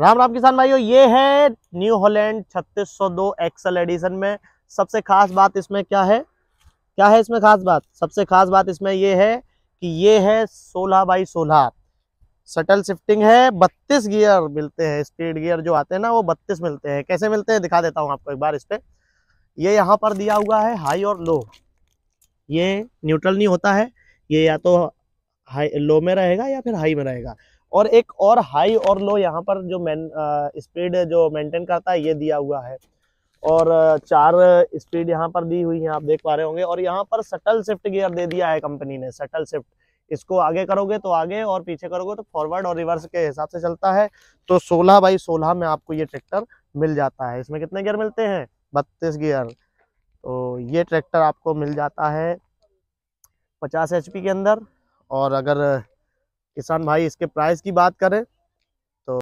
राम राम किसान भाइयों ये है न्यू हॉलैंड 3602 एक्सल एडिशन में सबसे खास बात इसमें क्या है क्या है इसमें खास बात सबसे खास बात इसमें ये है कि ये है 16 बाई 16 सटल शिफ्टिंग है 32 गियर मिलते हैं स्पीड गियर जो आते हैं ना वो 32 मिलते हैं कैसे मिलते हैं दिखा देता हूँ आपको एक बार इस पर ये यहाँ पर दिया हुआ है हाई और लो ये न्यूट्रल नहीं होता है ये या तो हाई लो में रहेगा या फिर हाई में रहेगा और एक और हाई और लो यहाँ पर जो मैन स्पीड जो मेंटेन करता है ये दिया हुआ है और चार स्पीड यहाँ पर दी हुई है आप देख पा रहे होंगे और यहाँ पर सटल शिफ्ट गियर दे दिया है कंपनी ने सटल शिफ्ट इसको आगे करोगे तो आगे और पीछे करोगे तो फॉरवर्ड और रिवर्स के हिसाब से चलता है तो 16 बाई 16 में आपको ये ट्रैक्टर मिल जाता है इसमें कितने गियर मिलते हैं बत्तीस गियर तो ये ट्रैक्टर आपको मिल जाता है पचास एच के अंदर और अगर किसान भाई इसके प्राइस की बात करें